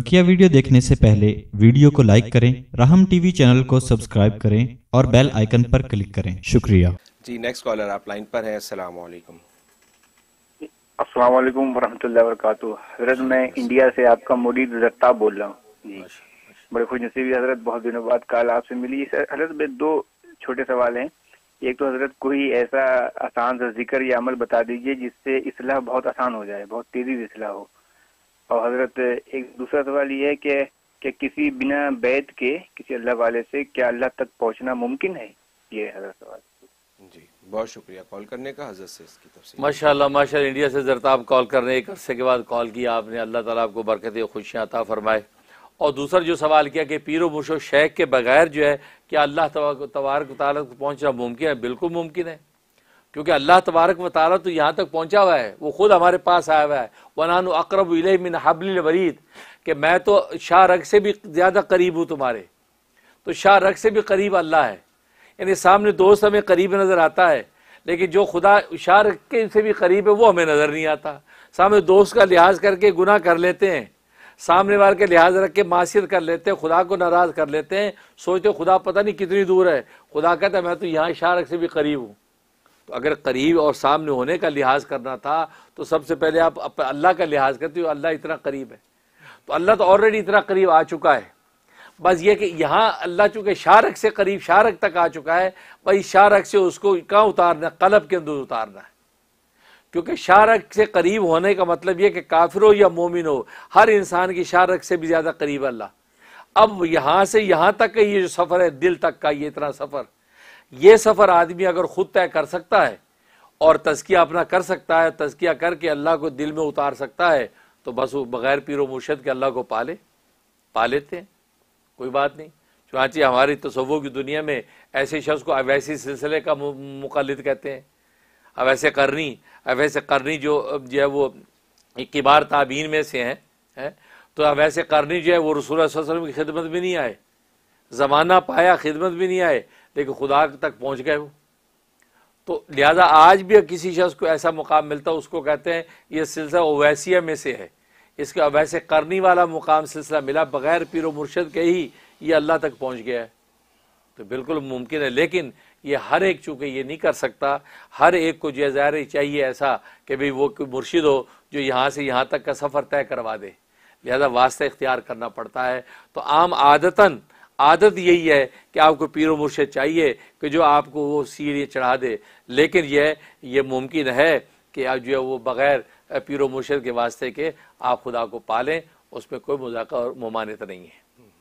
बकिया वीडियो देखने से पहले वीडियो को लाइक करें राहम टीवी चैनल को सब्सक्राइब करें और बेल आइकन पर क्लिक करें शुक्रिया जी नेक्स्ट कॉलर आप लाइन पर है अस्सलाम वालेकुम वरहमतुल्लाह वरकातु हजरत मैं इंडिया से आपका मोदी जत्ता बोल रहा हूँ बड़े खुश नसीबी हजरत बहुत दिनों बाद काल आपसे मिली हजरत में दो छोटे सवाल हैं एक तो हजरत कोई ऐसा आसान सा जिक्र या अमल बता दीजिए जिससे इसलाह बहुत आसान हो जाए बहुत तेजी से इसलाह हो और हजरत एक दूसरा सवाल ये है कि कि किसी बिना बैत के किसी अल्लाह वाले से क्या अल्लाह तक पहुंचना मुमकिन है ये हजरत सवाल जी बहुत शुक्रिया कॉल करने का हजरत से इसकी तफसील माशाल्लाह माशाल्लाह इंडिया से जरत आप कॉल कर रहे हैं एक अरसे के बाद कॉल किया आपने अल्लाह ताला आपको बरकत खुशियाँ अता फरमाए और दूसरा जो सवाल किया कि पीरो मुशो शेख के बगैर जो है क्या अल्लाह तबारक तबारक पहुँचना मुमकिन है बिल्कुल मुमकिन है क्योंकि अल्लाह तबारक व तो यहाँ तक पहुँचा हुआ है वो ख़ुद हमारे पास आया हुआ है वनानु अकरब मिन हबल वरीद कि मैं तो शाह रग से भी ज़्यादा करीब हूँ तुम्हारे तो शाह रग से भी करीब अल्लाह है यानी सामने दोस्त हमें करीब नज़र आता है लेकिन जो खुदा शाह रग के से भी करीब है वो हमें नज़र नहीं आता सामने दोस्त का लिहाज करके गुनाह कर लेते हैं सामने वाले के लिहाज रख के मासीत कर लेते हैं खुदा को नाराज़ कर लेते हैं सोचते खुदा पता नहीं कितनी दूर है खुदा कहता है मैं तो यहाँ शाह रग से भी करीब हूँ अगर करीब और सामने होने का लिहाज करना था तो सबसे पहले आप अल्लाह का लिहाज करते हो अल्लाह इतना करीब है तो अल्लाह तो ऑलरेडी इतना करीब आ चुका है बस ये कि यहाँ अल्लाह चूँकि शारक से करीब शारक तक आ चुका है भाई शारक से उसको कहाँ उतारना कलब के अंदर उतारना है क्योंकि शारक से करीब होने का मतलब यह कि काफिर हो या मोमिन हो हर इंसान की शारक से भी ज़्यादा करीब अल्लाह अब यहाँ से यहाँ तक का ये जो सफ़र है दिल तक का ये इतना सफ़र ये सफ़र आदमी अगर ख़ुद तय कर सकता है और तस्किया अपना कर सकता है तस्किया करके अल्लाह को दिल में उतार सकता है तो बस वो बग़ैर पीरो मुर्शद के अल्लाह को पाले पा लेते हैं कोई बात नहीं चुनाची हमारी तस्वों की दुनिया में ऐसे शख्स को अवैसी सिलसिले का मुखलद कहते हैं अवैसे करनी अवैसे करनी जो जो है वो किबार ताबीन में से हैं है? तो अवैसे करनी जो है वो रसूल वसलम की खिदमत भी नहीं आए ज़माना पाया खिदमत भी नहीं आए लेकिन खुदा तक पहुँच गए वो तो लिहाजा आज भी किसी शख्स को ऐसा मुकाम मिलता है उसको कहते हैं यह सिलसिला ओवैसिया में से है इसका वैसे करनी वाला मुकाम सिलसिला मिला बग़ैर पीर मुर्शद के ही ये अल्लाह तक पहुँच गया है तो बिल्कुल मुमकिन है लेकिन ये हर एक चूंकि ये नहीं कर सकता हर एक को जो ज़ाहिर चाहिए ऐसा कि भाई वो कोई मुर्शिद हो जो यहाँ से यहाँ तक का सफ़र तय करवा दे लिहाजा वास्ते इख्तियार करना पड़ता है तो आम आदतन आदत यही है कि आपको पीर मुर्शद चाहिए कि जो आपको वो सीढ़ी चढ़ा दे लेकिन यह ये मुमकिन है कि आप जो है वो बग़ैर पीर मुर्शद के वास्ते के आप खुदा को पालें उसमें कोई मजाक और ममानत नहीं है